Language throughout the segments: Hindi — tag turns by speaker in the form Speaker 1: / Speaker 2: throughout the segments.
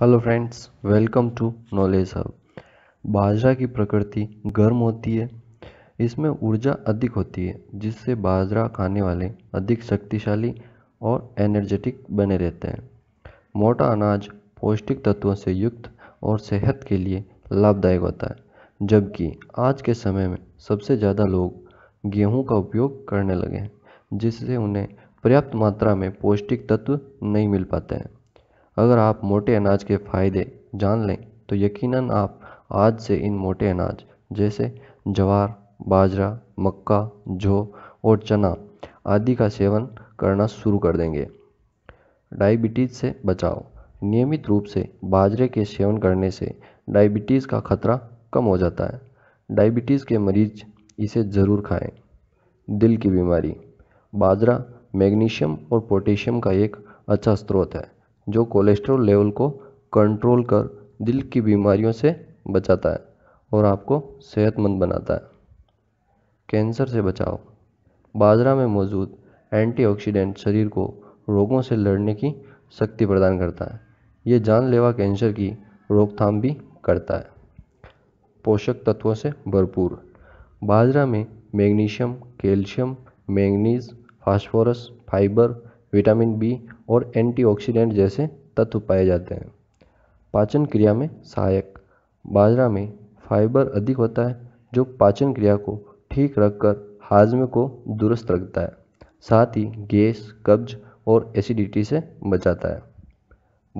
Speaker 1: hello friends welcome to knowledge hub बाजरा की प्रकृति गर्म होती है इसमें ऊर्जा अधिक होती है जिससे बाजरा खाने वाले अधिक शक्तिशाली और एनर्जेटिक बने रहते हैं मोटा अनाज पौष्टिक तत्वों से युक्त और सेहत के लिए लाभदायक होता है जबकि आज के समय में सबसे ज़्यादा लोग गेहूं का उपयोग करने लगे हैं जिससे उन्हें पर्याप्त मात्रा में पौष्टिक तत्व नहीं मिल पाते हैं अगर आप मोटे अनाज के फ़ायदे जान लें तो यकीनन आप आज से इन मोटे अनाज जैसे जवार बाजरा मक्का जौ और चना आदि का सेवन करना शुरू कर देंगे डायबिटीज़ से बचाव नियमित रूप से बाजरे के सेवन करने से डायबिटीज़ का खतरा कम हो जाता है डायबिटीज़ के मरीज इसे ज़रूर खाएं दिल की बीमारी बाजरा मैग्नीशियम और पोटेशियम का एक अच्छा स्रोत है जो कोलेस्ट्रॉल लेवल को कंट्रोल कर दिल की बीमारियों से बचाता है और आपको सेहतमंद बनाता है कैंसर से बचाव बाजरा में मौजूद एंटीऑक्सीडेंट शरीर को रोगों से लड़ने की शक्ति प्रदान करता है ये जानलेवा कैंसर की रोकथाम भी करता है पोषक तत्वों से भरपूर बाजरा में magnesium calcium manganese phosphorus fibre vitamin B और एंटीऑक्सीडेंट जैसे तत्व पाए जाते हैं पाचन क्रिया में सहायक बाजरा में फाइबर अधिक होता है जो पाचन क्रिया को ठीक रखकर हाजमे को दुरुस्त रखता है साथ ही गैस कब्ज और एसिडिटी से बचाता है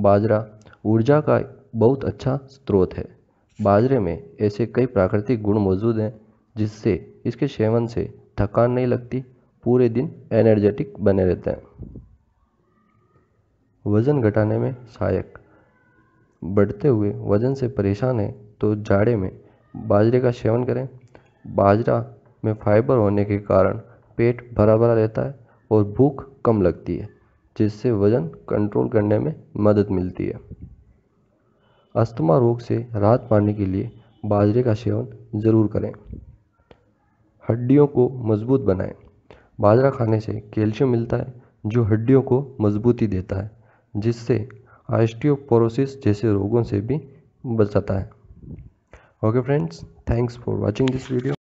Speaker 1: बाजरा ऊर्जा का बहुत अच्छा स्रोत है बाजरे में ऐसे कई प्राकृतिक गुण मौजूद हैं जिससे इसके सेवन से थकान नहीं लगती पूरे दिन एनर्जेटिक बने रहते हैं वज़न घटाने में सहायक बढ़ते हुए वज़न से परेशान है तो जाड़े में बाजरे का सेवन करें बाजरा में फाइबर होने के कारण पेट भरा भरा रहता है और भूख कम लगती है जिससे वज़न कंट्रोल करने में मदद मिलती है अस्थमा रोग से राहत पाने के लिए बाजरे का सेवन ज़रूर करें हड्डियों को मजबूत बनाएं बाजरा खाने से कैल्शियम मिलता है जो हड्डियों को मजबूती देता है जिससे आस्टियोपोरोसिस जैसे रोगों से भी बचाता है okay friends thanks for watching this video